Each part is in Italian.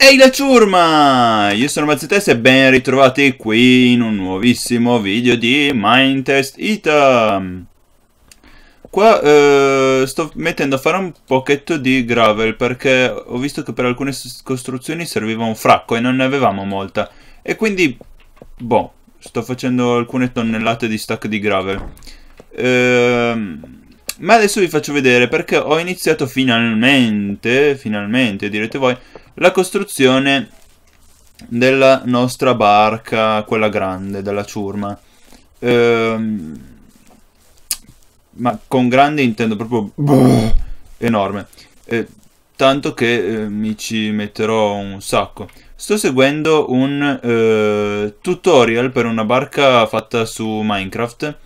Ehi la ciurma! Io sono Mazzetest e ben ritrovati qui in un nuovissimo video di Mindtest Item! Qua eh, sto mettendo a fare un pochetto di gravel perché ho visto che per alcune costruzioni serviva un fracco e non ne avevamo molta e quindi, boh, sto facendo alcune tonnellate di stack di gravel Ehm, ma adesso vi faccio vedere perché ho iniziato finalmente, finalmente direte voi, la costruzione della nostra barca, quella grande, della ciurma. Ehm, ma con grande intendo proprio enorme. Eh, tanto che eh, mi ci metterò un sacco. Sto seguendo un eh, tutorial per una barca fatta su Minecraft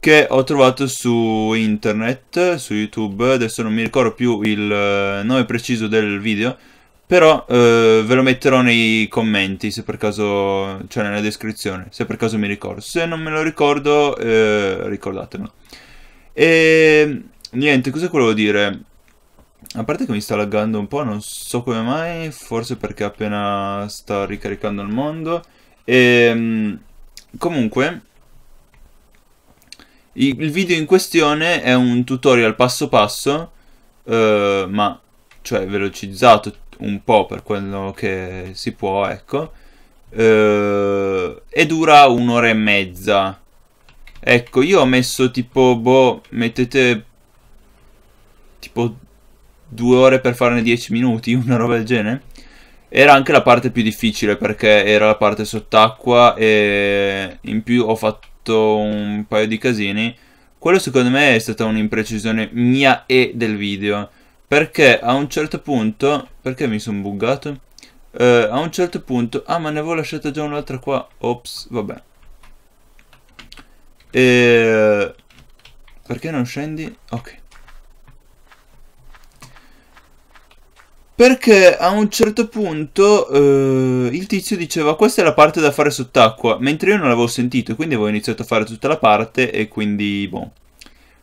che ho trovato su internet, su YouTube, adesso non mi ricordo più il eh, nome preciso del video, però eh, ve lo metterò nei commenti, se per caso, cioè nella descrizione, se per caso mi ricordo. Se non me lo ricordo, eh, ricordatemelo. E niente, cosa volevo dire? A parte che mi sta laggando un po', non so come mai, forse perché appena sta ricaricando il mondo. E ehm, comunque, il video in questione è un tutorial passo passo, eh, ma cioè velocizzato un po' per quello che si può, ecco, eh, e dura un'ora e mezza. Ecco, io ho messo tipo, boh, mettete tipo due ore per farne dieci minuti, una roba del genere. Era anche la parte più difficile perché era la parte sott'acqua e in più ho fatto fatto un paio di casini. Quello secondo me è stata un'imprecisione mia e del video. Perché a un certo punto... Perché mi sono buggato? Uh, a un certo punto... Ah, ma ne avevo lasciata già un'altra qua. Ops, vabbè. E... Perché non scendi? Ok. Perché a un certo punto eh, il tizio diceva questa è la parte da fare sott'acqua, mentre io non l'avevo sentito, quindi avevo iniziato a fare tutta la parte e quindi boh.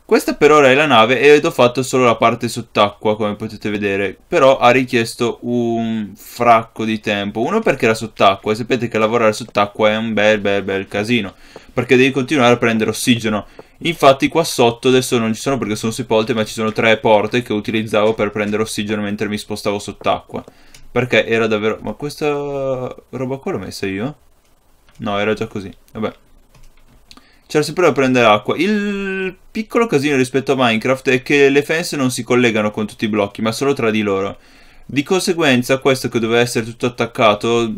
Questa per ora è la nave ed ho fatto solo la parte sott'acqua come potete vedere, però ha richiesto un fracco di tempo. Uno perché era sott'acqua e sapete che lavorare sott'acqua è un bel bel bel casino, perché devi continuare a prendere ossigeno. Infatti qua sotto, adesso non ci sono perché sono sepolte, ma ci sono tre porte che utilizzavo per prendere ossigeno mentre mi spostavo sott'acqua. Perché era davvero... Ma questa roba qua l'ho messa io? No, era già così. Vabbè. C'era sempre da prendere acqua. Il piccolo casino rispetto a Minecraft è che le fence non si collegano con tutti i blocchi, ma solo tra di loro. Di conseguenza questo che doveva essere tutto attaccato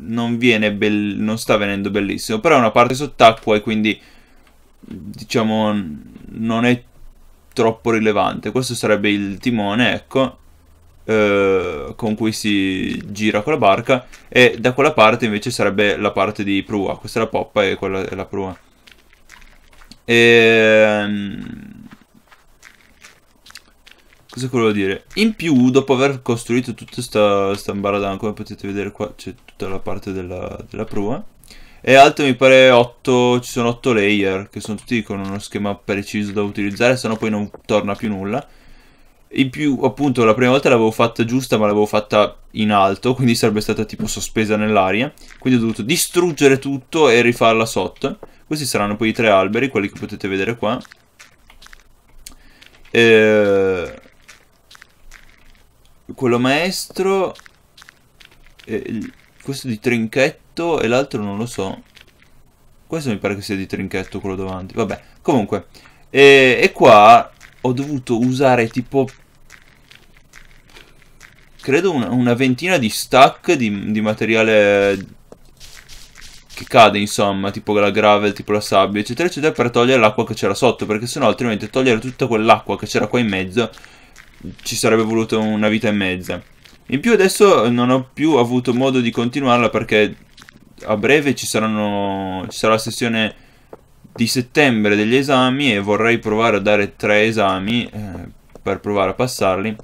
non, non sta venendo bellissimo. Però è una parte sott'acqua e quindi diciamo, non è troppo rilevante. Questo sarebbe il timone, ecco, eh, con cui si gira con la barca e da quella parte invece sarebbe la parte di prua. Questa è la poppa e quella è la prua. E... Ehm, cosa volevo dire? In più, dopo aver costruito tutta sta, sta baradana, come potete vedere qua, c'è tutta la parte della, della prua e alto mi pare 8, ci sono 8 layer che sono tutti con uno schema preciso da utilizzare, sennò poi non torna più nulla. In più, appunto, la prima volta l'avevo fatta giusta, ma l'avevo fatta in alto, quindi sarebbe stata tipo sospesa nell'aria. Quindi ho dovuto distruggere tutto e rifarla sotto. Questi saranno poi i tre alberi, quelli che potete vedere qua. E... Quello maestro... E questo di trinchetto e l'altro non lo so. Questo mi pare che sia di trinchetto quello davanti. Vabbè, comunque. E, e qua ho dovuto usare tipo... Credo una, una ventina di stack di, di materiale che cade, insomma, tipo la gravel, tipo la sabbia, eccetera, eccetera, per togliere l'acqua che c'era sotto, perché sennò altrimenti togliere tutta quell'acqua che c'era qua in mezzo ci sarebbe voluto una vita e mezza. In più adesso non ho più avuto modo di continuarla perché a breve ci, saranno, ci sarà la sessione di settembre degli esami e vorrei provare a dare tre esami eh, per provare a passarli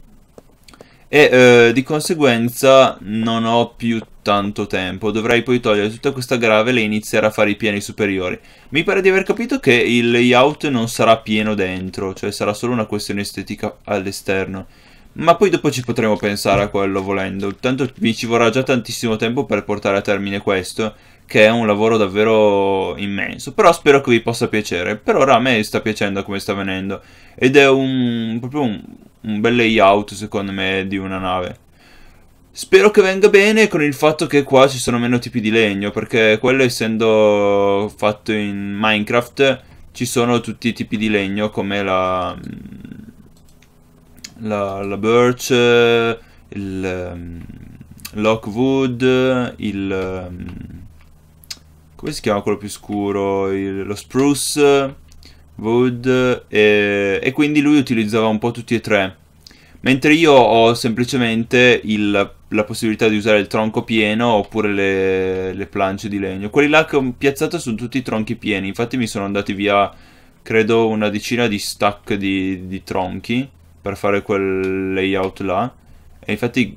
e eh, di conseguenza non ho più tanto tempo, dovrei poi togliere tutta questa grave e iniziare a fare i piani superiori. Mi pare di aver capito che il layout non sarà pieno dentro, cioè sarà solo una questione estetica all'esterno. Ma poi dopo ci potremo pensare a quello volendo, tanto vi ci vorrà già tantissimo tempo per portare a termine questo, che è un lavoro davvero immenso, però spero che vi possa piacere, per ora a me sta piacendo come sta venendo, ed è un, proprio un, un bel layout secondo me di una nave. Spero che venga bene con il fatto che qua ci sono meno tipi di legno, perché quello essendo fatto in Minecraft ci sono tutti i tipi di legno come la la, la Birch, il ehm, Lockwood, il... Ehm, come si chiama quello più scuro? Il, lo Spruce, Wood e, e quindi lui utilizzava un po' tutti e tre. Mentre io ho semplicemente il, la possibilità di usare il tronco pieno oppure le, le planche di legno. Quelli là che ho piazzato sono tutti tronchi pieni, infatti mi sono andati via credo una decina di stack di, di tronchi per fare quel layout là e infatti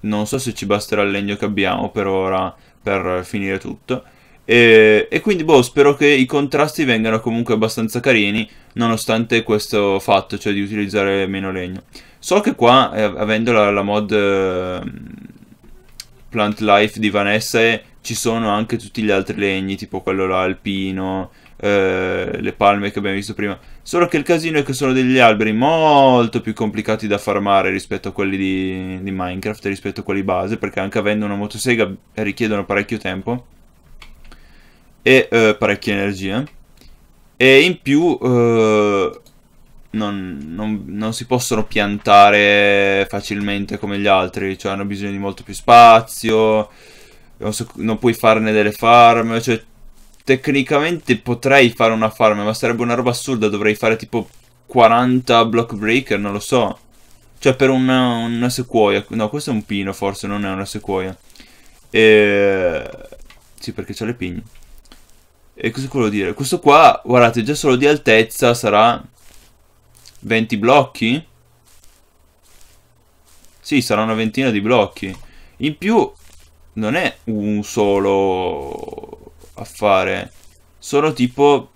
non so se ci basterà il legno che abbiamo per ora per finire tutto e, e, quindi boh, spero che i contrasti vengano comunque abbastanza carini, nonostante questo fatto, cioè di utilizzare meno legno. So che qua, eh, avendo la, la mod eh, Plant Life di Vanessa, eh, ci sono anche tutti gli altri legni, tipo quello là, alpino, eh, le palme che abbiamo visto prima. Solo che il casino è che sono degli alberi molto più complicati da farmare rispetto a quelli di, di Minecraft, rispetto a quelli base, perché anche avendo una motosega richiedono parecchio tempo e eh, parecchia energia. E in più eh, non, non, non, si possono piantare facilmente come gli altri, cioè hanno bisogno di molto più spazio, non, so, non puoi farne delle farm, cioè tecnicamente potrei fare una farm, ma sarebbe una roba assurda, dovrei fare tipo 40 block breaker, non lo so. Cioè per una, una sequoia, no questo è un pino forse, non è una sequoia. E... Sì perché c'ha le pigne. E cosa vuol dire? Questo qua, guardate, già solo di altezza sarà 20 blocchi? Sì, sarà una ventina di blocchi. In più non è un solo a fare sono tipo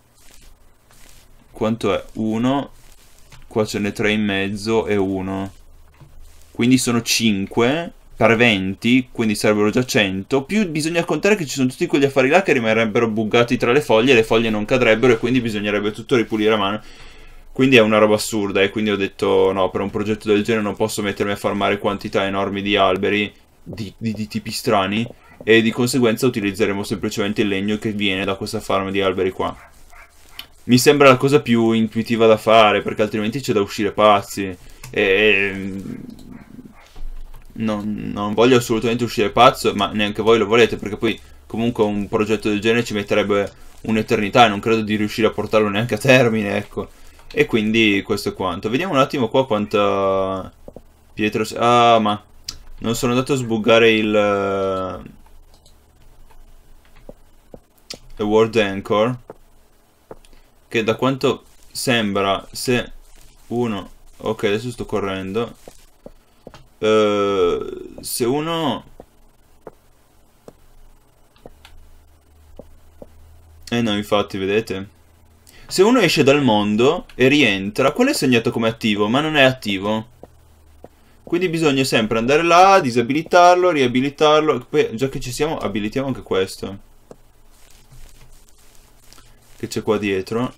quanto è? 1 qua ce n'è 3 in mezzo e 1 quindi sono 5 per 20 quindi sarebbero già 100 più bisogna contare che ci sono tutti quegli affari là che rimarrebbero buggati tra le foglie le foglie non cadrebbero e quindi bisognerebbe tutto ripulire a mano quindi è una roba assurda e quindi ho detto no, per un progetto del genere non posso mettermi a farmare quantità enormi di alberi di, di, di tipi strani e di conseguenza utilizzeremo semplicemente il legno che viene da questa farma di alberi qua. Mi sembra la cosa più intuitiva da fare perché altrimenti c'è da uscire pazzi e... Mm, non, non voglio assolutamente uscire pazzo ma neanche voi lo volete perché poi comunque un progetto del genere ci metterebbe un'eternità e non credo di riuscire a portarlo neanche a termine ecco e quindi questo è quanto vediamo un attimo qua quanta pietra ah ma non sono andato a sbuggare il The World Anchor che da quanto sembra se uno ok adesso sto correndo eh, se uno eh no infatti vedete se uno esce dal mondo e rientra quello è segnato come attivo ma non è attivo quindi bisogna sempre andare là, disabilitarlo, riabilitarlo. Poi, già che ci siamo, abilitiamo anche questo che c'è qua dietro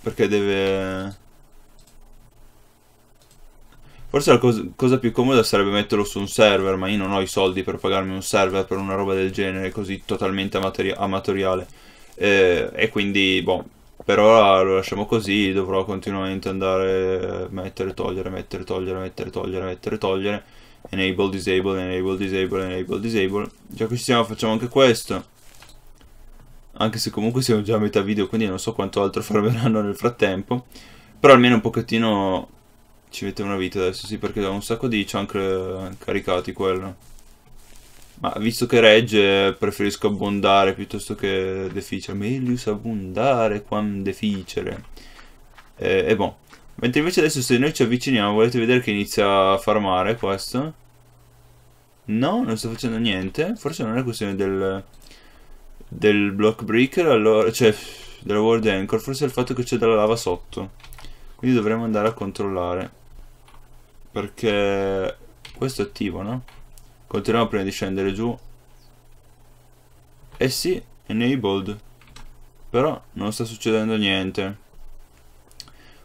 perché deve forse la cosa, cosa più comoda sarebbe metterlo su un server ma io non ho i soldi per pagarmi un server per una roba del genere così totalmente amatori amatoriale eh, e quindi boh, per ora lo lasciamo così dovrò continuamente andare a mettere togliere mettere togliere mettere togliere mettere togliere enable disable enable disable enable disable già che ci siamo facciamo anche questo anche se comunque siamo già a metà video, quindi non so quanto altro farmeranno nel frattempo, però almeno un pochettino ci mette una vita adesso, sì, perché ho un sacco di chunk eh, caricati quello. Ma visto che regge, preferisco abbondare piuttosto che deficere. Meglio abbondare quando deficere. E, eh, e boh. Mentre invece adesso se noi ci avviciniamo, volete vedere che inizia a farmare questo? No, non sto facendo niente. Forse non è questione del del block breaker, allora, cioè della world anchor, forse è il fatto che c'è della lava sotto. Quindi dovremmo andare a controllare. Perché questo è attivo, no? Continuiamo prima di scendere giù. Eh sì, enabled. Però non sta succedendo niente.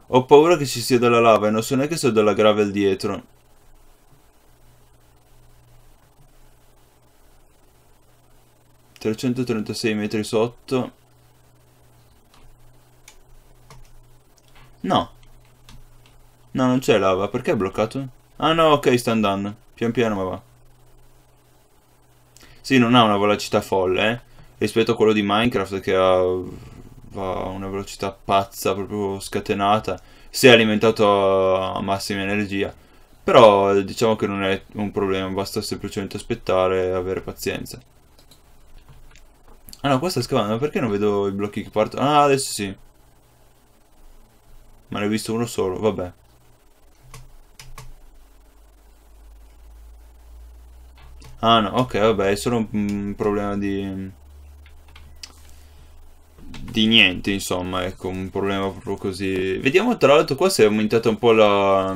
Ho paura che ci sia della lava e non so neanche se ho della gravel dietro. 336 metri sotto. No. No, non c'è lava. Perché è bloccato? Ah no, ok, sta andando. Pian piano ma va. Sì, non ha una velocità folle, eh? Rispetto a quello di Minecraft che ha una velocità pazza, proprio scatenata. Si è alimentato a massima energia. Però diciamo che non è un problema, basta semplicemente aspettare e avere pazienza. Ah no, qua sto scavando, perché non vedo i blocchi che partono? Ah, adesso sì. Ma ne ho visto uno solo, vabbè. Ah no, ok, vabbè, è solo un, mm, problema di... Mm, di niente, insomma, ecco, un problema proprio così... Vediamo tra l'altro qua si è aumentata un po' la...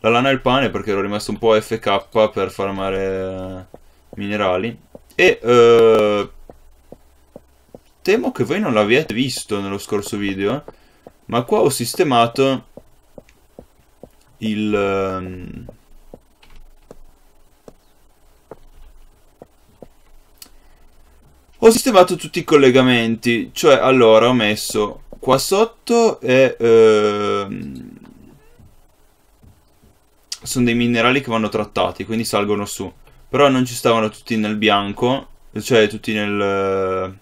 La lana e il pane perché ero rimasto un po' FK per farmare minerali. E... Uh temo che voi non l'abbiate visto nello scorso video, ma qua ho sistemato il... Ehm, ho sistemato tutti i collegamenti, cioè allora ho messo qua sotto e ehm, sono dei minerali che vanno trattati, quindi salgono su. Però non ci stavano tutti nel bianco, cioè tutti nel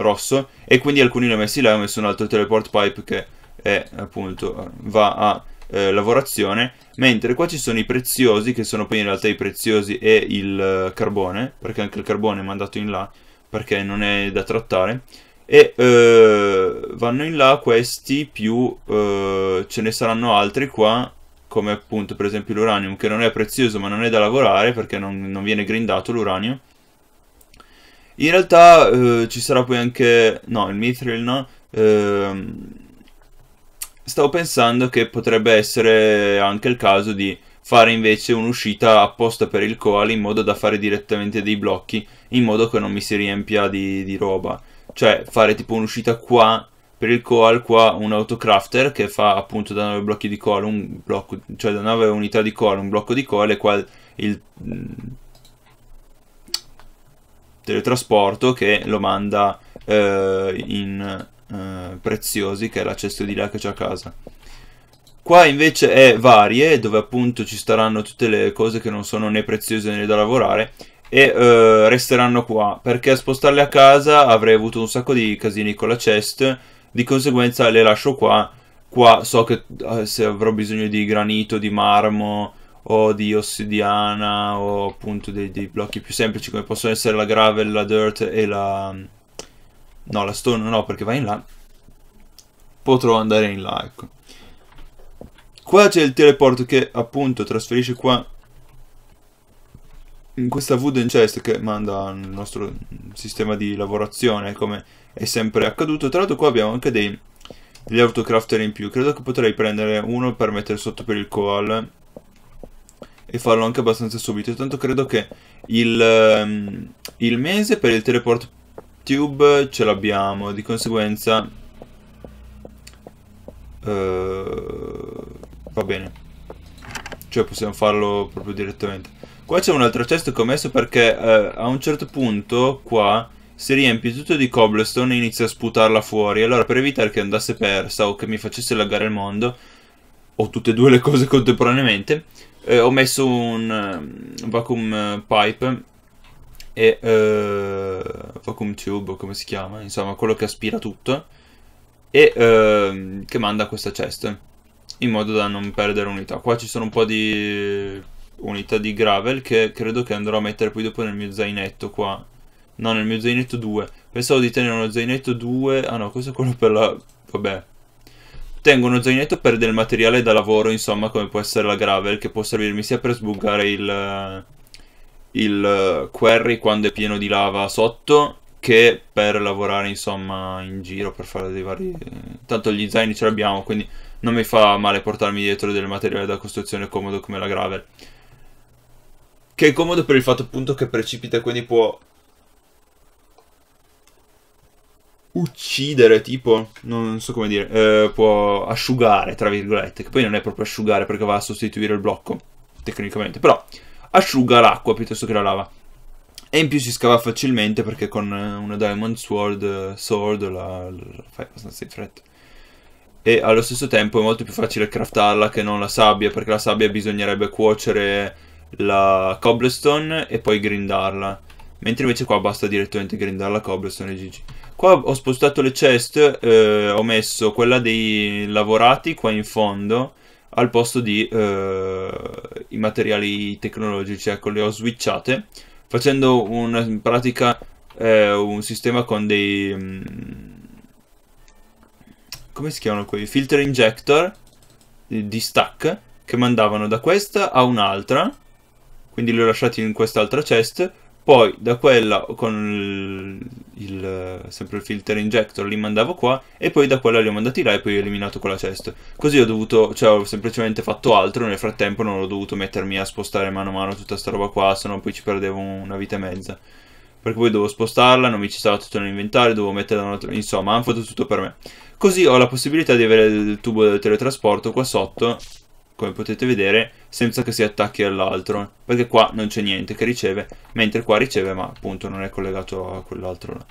rosso e quindi alcuni li ho messi là ho messo un altro teleport pipe che è appunto va a eh, lavorazione mentre qua ci sono i preziosi che sono poi in realtà i preziosi e il eh, carbone perché anche il carbone è mandato in là perché non è da trattare e eh, vanno in là questi più eh, ce ne saranno altri qua come appunto per esempio l'uranium che non è prezioso ma non è da lavorare perché non, non viene grindato l'uranio in realtà eh, ci sarà poi anche... no, il mithril no. Eh, stavo pensando che potrebbe essere anche il caso di fare invece un'uscita apposta per il koala in modo da fare direttamente dei blocchi, in modo che non mi si riempia di, di roba. Cioè fare tipo un'uscita qua per il koal qua un autocrafter che fa appunto da 9 blocchi di koal un blocco, cioè da 9 unità di koal un blocco di koal e qua il teletrasporto che lo manda eh, in eh, Preziosi, che è la cesta di là che c'è a casa. Qua invece è varie, dove appunto ci staranno tutte le cose che non sono né preziose né da lavorare e eh, resteranno qua, perché a spostarle a casa avrei avuto un sacco di casini con la chest, di conseguenza le lascio qua. Qua so che eh, se avrò bisogno di granito, di marmo, o di ossidiana o appunto dei, dei, blocchi più semplici come possono essere la gravel, la dirt e la... Mm, no, la stone no perché va in là potrò andare in là, ecco qua c'è il teleport che appunto trasferisce qua in questa wooden chest che manda il nostro sistema di lavorazione come è sempre accaduto tra l'altro qua abbiamo anche dei, degli autocrafter in più credo che potrei prendere uno per mettere sotto per il coal e farlo anche abbastanza subito. Tanto credo che il, ehm, il mese per il teleport tube ce l'abbiamo, di conseguenza... Uh, va bene. Cioè possiamo farlo proprio direttamente. Qua c'è un altro chest che ho messo perché uh, a un certo punto qua si riempie tutto di cobblestone e inizia a sputarla fuori. Allora per evitare che andasse persa o che mi facesse laggare il mondo, o tutte e due le cose contemporaneamente, eh, ho messo un, ehm, vacuum eh, pipe e uh, vacuum tube, come si chiama, insomma quello che aspira tutto e uh, che manda questa cesta in modo da non perdere unità. Qua ci sono un po' di unità di gravel che credo che andrò a mettere poi dopo nel mio zainetto qua. No, nel mio zainetto 2. Pensavo di tenere uno zainetto 2. Ah no, questo è quello per la... Vabbè, Tengo uno zainetto per del materiale da lavoro, insomma, come può essere la gravel, che può servirmi sia per sbuggare il, eh, il eh, query quando è pieno di lava sotto, che per lavorare, insomma, in giro, per fare dei vari... Tanto gli zaini ce li abbiamo, quindi non mi fa male portarmi dietro del materiale da costruzione comodo come la gravel. Che è comodo per il fatto appunto che precipita, quindi può uccidere, tipo, non so come dire, eh, può asciugare, tra virgolette, che poi non è proprio asciugare perché va a sostituire il blocco, tecnicamente, però asciuga l'acqua piuttosto che la lava. E in più si scava facilmente perché con eh, una Diamond Sword, eh, sword la, la fai abbastanza in fretta. E allo stesso tempo è molto più facile craftarla che non la sabbia, perché la sabbia bisognerebbe cuocere la cobblestone e poi grindarla. Mentre invece qua basta direttamente grindarla cobblestone e GG. Qua ho spostato le chest, eh, ho messo quella dei lavorati qua in fondo al posto di eh, i materiali tecnologici, ecco le ho switchate facendo una, in pratica eh, un sistema con dei... Mm, come si chiamano quei? Filter injector di, di stack che mandavano da questa a un'altra quindi li ho lasciati in quest'altra chest poi da quella con il, il, sempre il filter injector li mandavo qua e poi da quella li ho mandati là e poi ho eliminato quella chest così ho dovuto, cioè ho semplicemente fatto altro nel frattempo non ho dovuto mettermi a spostare mano a mano tutta sta roba qua sennò poi ci perdevo una vita e mezza perché poi dovevo spostarla, non mi ci stava tutto nell'inventario, dovevo metterla da un'altra... insomma hanno fatto tutto per me così ho la possibilità di avere il tubo del teletrasporto qua sotto come potete vedere, senza che si attacchi all'altro, perché qua non c'è niente che riceve, mentre qua riceve ma appunto non è collegato a quell'altro là.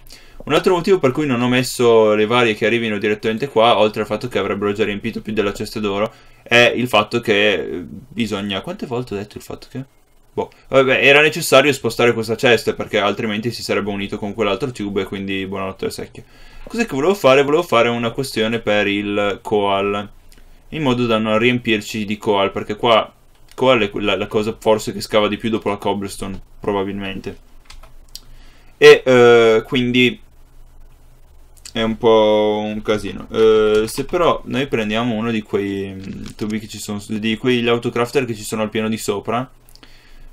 Un altro motivo per cui non ho messo le varie che arrivino direttamente qua, oltre al fatto che avrebbero già riempito più della cesta d'oro, è il fatto che eh, bisogna... quante volte ho detto il fatto che... Boh, vabbè, era necessario spostare questa cesta perché altrimenti si sarebbe unito con quell'altro tubo e quindi buonanotte al secchio. Cos'è che volevo fare? Volevo fare una questione per il koal in modo da non riempirci di coal, perché qua coal è la, la cosa forse che scava di più dopo la cobblestone, probabilmente. E eh, quindi è un po' un casino. Eh, se però noi prendiamo uno di quei mm, tubi che ci sono, di quegli autocrafter che ci sono al piano di sopra,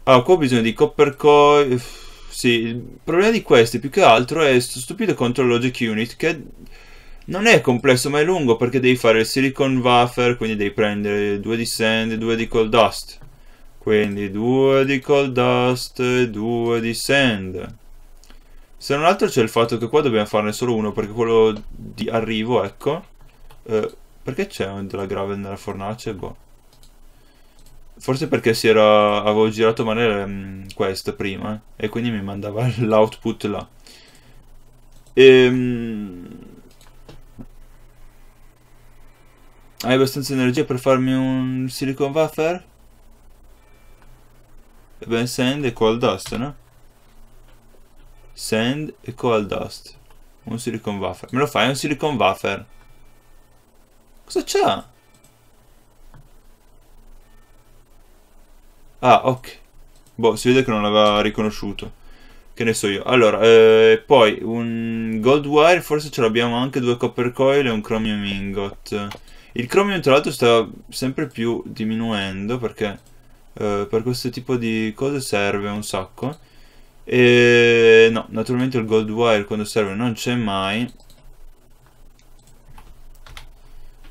allora ah, qua ho bisogno di copper coil... Sì, il problema di questi più che altro è sto stupido control logic unit che non è complesso ma è lungo perché devi fare il silicon wafer, quindi devi prendere due di sand e due di cold dust. Quindi due di cold dust e due di sand. Se non altro c'è il fatto che qua dobbiamo farne solo uno perché quello di arrivo, ecco. Eh, perché c'è della gravel nella fornace? Boh. Forse perché si era, avevo girato male mh, ehm, questa prima eh, e quindi mi mandava l'output là. Ehm Hai abbastanza energia per farmi un silicon wafer? E ben sand e coal dust, no? Sand e coal dust. Un silicon wafer. Me lo fai un silicon wafer? Cosa c'ha? Ah, ok. Boh, si vede che non l'aveva riconosciuto. Che ne so io. Allora, eh, poi un gold wire, forse ce l'abbiamo anche, due copper coil e un chromium ingot. Il chromium tra l'altro sta sempre più diminuendo perché eh, per questo tipo di cose serve un sacco. E no, naturalmente il gold wire quando serve non c'è mai.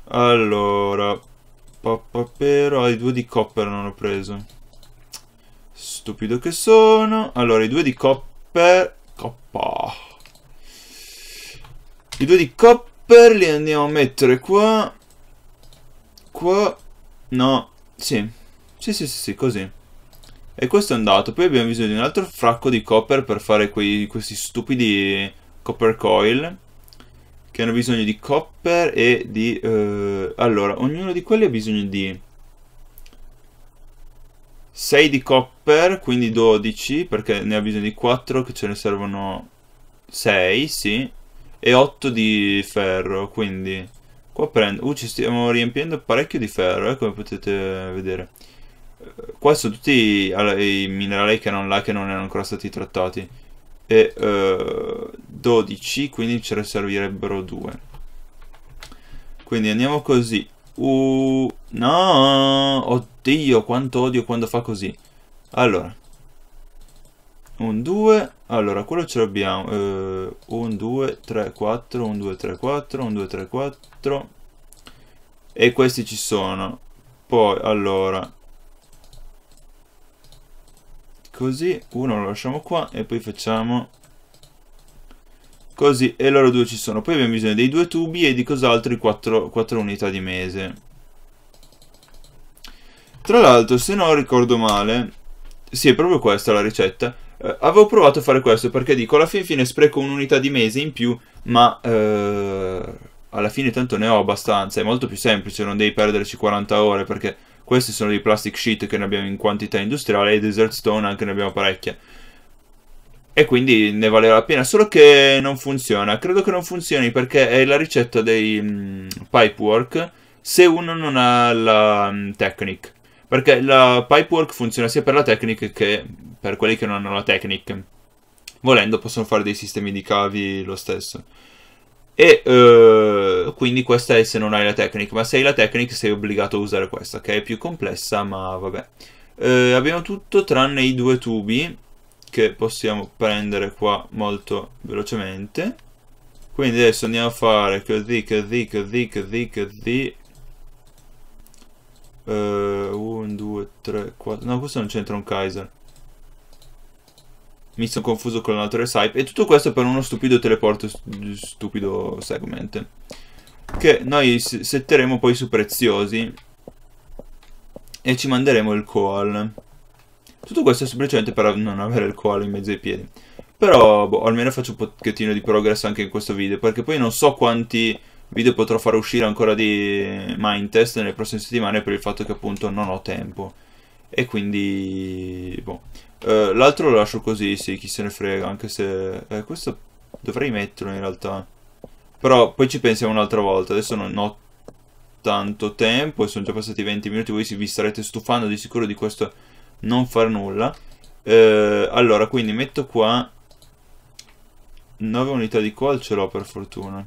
Allora, però ah, i due di copper non ho preso. Stupido che sono. Allora, i due di copper... Coppa. I due di copper li andiamo a mettere qua. Qua... No, sì. Sì, sì, sì, sì, così. E questo è andato. Poi abbiamo bisogno di un altro fracco di copper per fare quei, questi stupidi copper coil. Che hanno bisogno di copper e di... Eh... allora, ognuno di quelli ha bisogno di... 6 di copper, quindi 12, perché ne ha bisogno di 4, che ce ne servono 6, sì, e 8 di ferro, quindi Qua prendo... Uh, ci stiamo riempiendo parecchio di ferro, eh, come potete vedere. Qua sono tutti i, minerali che erano là che non erano ancora stati trattati. E uh, eh, 12, quindi ce ne servirebbero 2. Quindi andiamo così. Uh, no! Oddio, quanto odio quando fa così. Allora, 1, 2 allora quello ce l'abbiamo 1, 2 3 4 1 2 3 4 1 2 3 4 e questi ci sono poi allora così uno lo lasciamo qua e poi facciamo così e loro due ci sono poi abbiamo bisogno dei due tubi e di cos'altro 4, 4 unità di mese tra l'altro se non ricordo male sì è proprio questa la ricetta eh, avevo provato a fare questo perché dico, alla fin fine spreco un'unità di mese in più, ma eh, alla fine tanto ne ho abbastanza. È molto più semplice, non devi perderci 40 ore perché questi sono dei plastic sheet che ne abbiamo in quantità industriale e desert stone anche ne abbiamo parecchie. E quindi ne valeva la pena, solo che non funziona. Credo che non funzioni perché è la ricetta dei mh, mm, pipework se uno non ha la mh, mm, technique. Perché la pipework funziona sia per la technique che per quelli che non hanno la technique. Volendo possono fare dei sistemi di cavi lo stesso. E eh, quindi questa è se non hai la technique, ma se hai la technique sei obbligato a usare questa, che è più complessa, ma vabbè. Eh, abbiamo tutto tranne i due tubi, che possiamo prendere qua molto velocemente. Quindi adesso andiamo a fare così, così, così, così, così, 1, 2, 3, 4... No, questo non c'entra un Kaiser. Mi sono confuso con l'altro Sype. E tutto questo per uno stupido teleporto, stupido segment. Che noi setteremo poi su preziosi. E ci manderemo il coal Tutto questo è semplicemente per non avere il coal in mezzo ai piedi. Però, boh, almeno faccio un pochettino di progresso anche in questo video. Perché poi non so quanti video potrò far uscire ancora di test nelle prossime settimane per il fatto che appunto non ho tempo e quindi boh. eh, l'altro lo lascio così sì chi se ne frega anche se eh, questo dovrei metterlo in realtà però poi ci pensiamo un'altra volta adesso non ho tanto tempo e sono già passati 20 minuti voi vi starete stufando di sicuro di questo non far nulla eh, allora quindi metto qua 9 unità di call ce l'ho per fortuna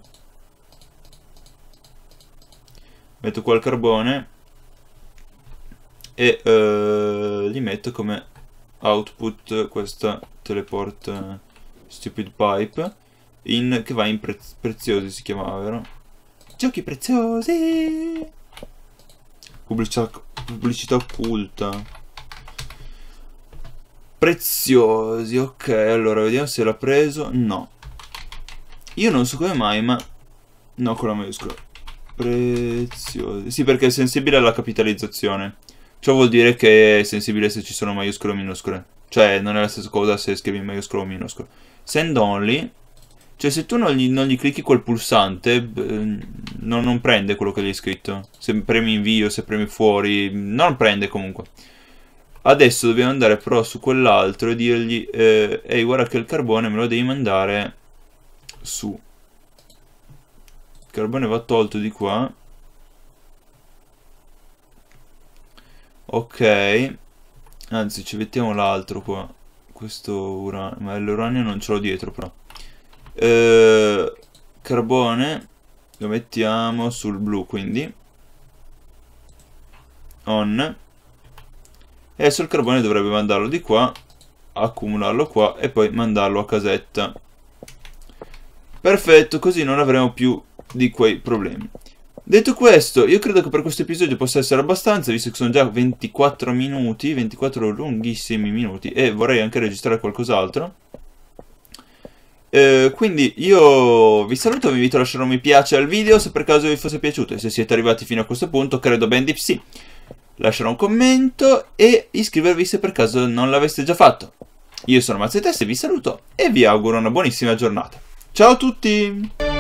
metto qua il carbone e eh, gli metto come output questa teleport eh, stupid pipe in, che va in pre preziosi si chiamava vero? giochi preziosi pubblicità, pubblicità occulta preziosi ok allora vediamo se l'ha preso no io non so come mai ma no con la maiuscola Preziosi. Sì, perché è sensibile alla capitalizzazione. Ciò vuol dire che è sensibile se ci sono maiuscole o minuscole. Cioè, non è la stessa cosa se scrivi maiuscolo o minuscolo. Send only. Cioè, se tu non gli, non gli clicchi quel pulsante, non, non, prende quello che gli hai scritto. Se premi invio, se premi fuori, non prende comunque. Adesso dobbiamo andare però su quell'altro e dirgli, eh, ehi, guarda che il carbone me lo devi mandare su carbone va tolto di qua ok anzi ci mettiamo l'altro qua questo uranio ma l'uranio non ce l'ho dietro però eh, carbone lo mettiamo sul blu quindi on e adesso il carbone dovrebbe mandarlo di qua accumularlo qua e poi mandarlo a casetta perfetto così non avremo più di quei problemi. Detto questo, io credo che per questo episodio possa essere abbastanza, visto che sono già 24 minuti, 24 lunghissimi minuti, e vorrei anche registrare qualcos'altro. Eh, quindi io vi saluto, vi invito a lasciare un mi piace al video se per caso vi fosse piaciuto e se siete arrivati fino a questo punto, credo ben di sì. Lasciare un commento e iscrivervi se per caso non l'aveste già fatto. Io sono Mazzetest e vi saluto e vi auguro una buonissima giornata. Ciao a tutti!